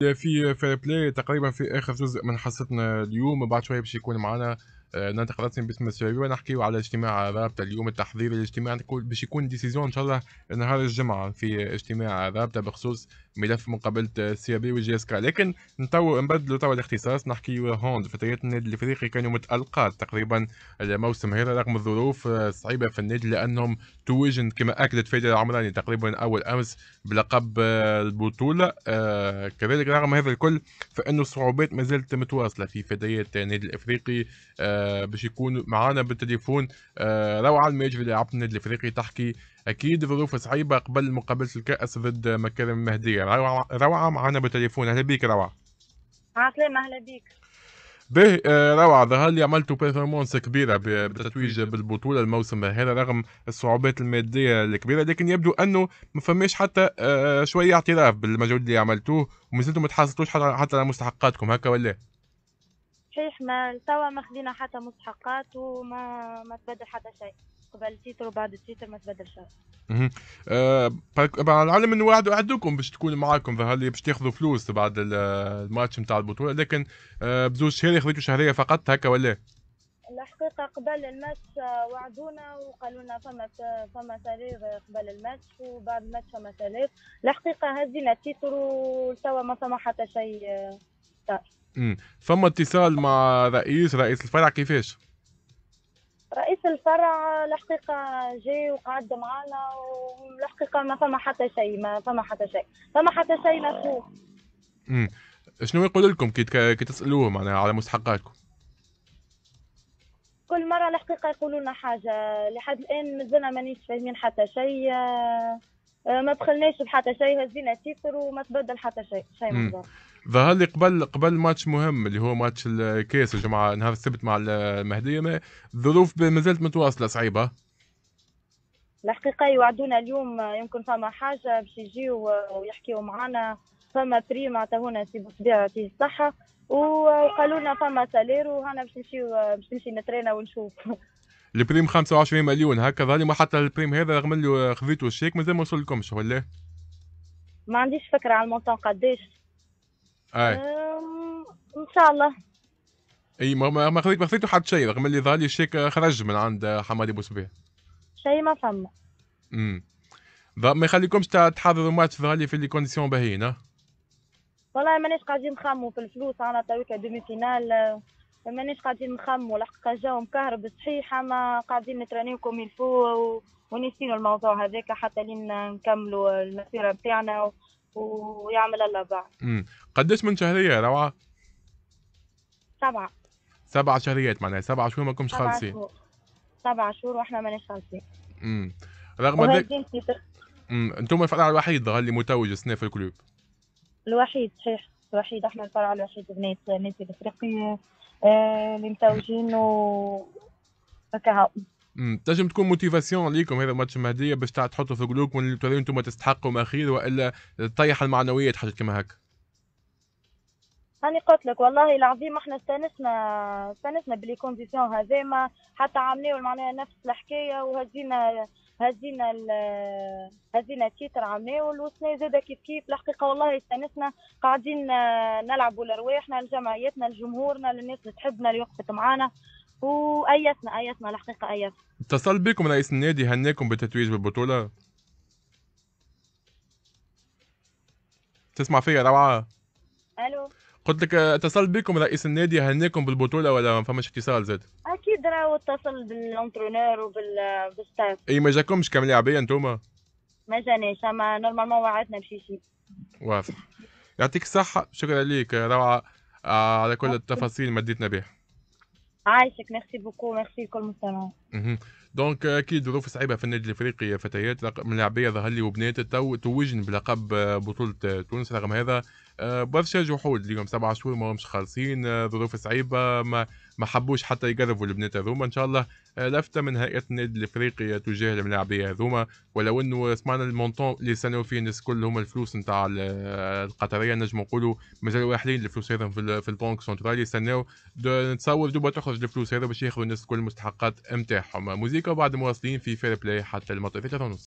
في فير آه، بلاي تقريبا في اخر جزء من حصتنا اليوم بعد شويه باش يكون معنا آه، ننتقل تقرتني باسم السوري ونحكيو على اجتماع رابطه اليوم التحضير الاجتماع باش يكون ديسيزيون ان شاء الله نهار الجمعه في اجتماع رابطه بخصوص ملف مقابله السيابي وجي اس لكن نتو نبدلو توا الاختصاص نحكيو هوند فتيات النادي الافريقي كانوا متالقات تقريبا الموسم هذا رغم الظروف الصعيبه آه، في النادي لانهم توجن كما اكدت فادي العمراني تقريبا اول امس بلقب آه، البطوله كذلك رغم هذا الكل فانه الصعوبات ما زالت متواصله في فتيات النادي الافريقي آه، باش يكون معانا بالتليفون آه، روعه الميجر اللي لعبت النادي الافريقي تحكي اكيد ظروف صعيبه قبل مقابله الكاس ضد مكارم المهديه روعه معانا بالتليفون اهلا بيك روعه عسلامة السلامه اهلا بيك. به آه، روعه ظهر لي عملتوا بيرفورمانس كبيره بالتتويج بالبطوله الموسم هذا رغم الصعوبات الماديه الكبيره لكن يبدو انه ما فماش حتى شويه اعتراف بالمجهود اللي عملتوه وما زلتوا ما تحصلتوش حتى على مستحقاتكم هكا ولا؟ إيه؟ صحيح ما توا ما خدينا حتى مستحقات وما ما تبدل حتى شيء قبل تيتر وبعد التيتر ما تبدل شيء اها العلم انه وعدوا وعدوكم باش تكون معاكم ظهر لي باش تاخذوا فلوس بعد الماتش نتاع البطوله لكن آه، بزوج شهري خذيتوا شهريه فقط هكا ولا؟ الحقيقه قبل الماتش آه، وعدونا وقالوا لنا فما فما سرير قبل الماتش وبعد الماتش فما سرير الحقيقه هزينا التيتر وتوا ما فما حتى شيء آه، الدار امم فما اتصال مع رئيس رئيس الفرع كيفاش؟ رئيس الفرع الحقيقة جاء وقعد معانا والحقيقة ما فما حتى شيء ما فما حتى شيء فما حتى شيء مفهوم امم شنو يقول لكم كي تسألوه معناها على مستحقاتكم؟ كل مرة الحقيقة يقولوا لنا حاجة لحد الآن مازلنا مانيش فاهمين حتى شيء آه، ما دخلناش بحتى شيء هزينا تيتر وما تبدل حتى شيء شيء من ظهر لي قبل قبل ماتش مهم اللي هو ماتش الكاس الجمعه نهار السبت مع المهديه ما الظروف ما زالت متواصله صعيبه الحقيقه يوعدونا اليوم آه، يمكن فما حاجه باش يجيو آه، ويحكيو معنا فما بريم هنا سي بطبيعة الصحه وقالوا لنا فما سالير وهنا باش نمشيو باش نمشي نترينا ونشوف البريم 25 مليون هكا ظهر ما حتى البريم هذا رغم اللي خذيته الشيك مازال ما وصلكمش ولا؟ ما عنديش فكره على المونتون قداش اي آه. ان شاء الله اي ما ما خذيت ما خذيتو حتى شيء رغم اللي ظهر لي الشيك خرج من عند حمادي بوسبيه شيء ما فما امم ما يخليكمش تحضروا ماتش ظهر في لي كونديسيون باهيين والله مانيش قاعدين نخمو في الفلوس انا تويكا دومي فينال مانيش قاعدين نخمو لحق جاو مكهرب صحيح اما قاعدين نترانيو كوم الفو ونسينو الموضوع هذاك حتى لين نكملوا المسيره نتاعنا و... ويعمل الله بعد. قداش من شهريه روعه؟ سبعه. سبع شهريات معناها سبع شهور ما كنتش خالصين. سبع شهور واحنا ماناش خالصين. امم رغم ذلك انتم الفرع الوحيد اللي متوج السنه في الكلوب. الوحيد صحيح الوحيد احنا الفرع الوحيد بنات نادي الافريقية اللي آه، متوجين و تنجم تكون موتيفاسيون ليكم هذا الماتش المهدية باش تحطوا في قلوبكم توليو انتم تستحقوا من الاخير والا تطيح المعنويه حاجه كما هكا هاني قلت لك والله العظيم احنا استانسنا استانسنا بلي كونديسيون هذيما حتى عاملين معناها نفس الحكايه وهزينا هزينا هزينا تيتر عاملين والوسنا زاده كيف كيف الحقيقه والله استانسنا قاعدين نلعبوا لارواحنا لجمعيتنا لجمهورنا للناس اللي تحبنا اللي وقفت معانا وايسنا ايسنا الحقيقه ايسنا اتصل بكم رئيس النادي هناكم بالتتويج بالبطوله تسمع فيا روعه الو قلت لك اتصل بكم رئيس النادي هناكم بالبطوله ولا ما فماش اتصال زاد اكيد راهو اتصل بالانترونور وبالستاف اي ما جاكمش كامل لاعبين انتوما ما جانيش اما نورمالمون وعدنا بشي شيء واضح يعطيك الصحه شكرا لك روعه آه، على كل التفاصيل مديتنا بها عايشك ميرسي بوكو ميرسي لكل مستمعين دونك اكيد ظروف صعيبه في النادي الافريقي يا فتيات من لاعبيه ظهر لي وبنات تو توجن بلقب آه، بطوله آه، تونس رغم هذا آه، برشا جحود اليوم سبع شهور ما همش خالصين ظروف صعيبه ما ما حبوش حتى يقربوا البنات هذوما ان شاء الله آه، لفته من هيئه النادي الافريقي تجاه الملاعبيه هذوما ولو انه سمعنا المونتون اللي سنوا فيه الناس كل الفلوس نتاع القطريه نجم نقولوا مازالوا واحدين الفلوس هذا في, البنك سنترالي يستناو نتصور دوبا تخرج الفلوس هذا باش ياخذوا الناس كل المستحقات نتاعهم موزيكا بعد مواصلين في فير بلاي حتى المطر 3 ونص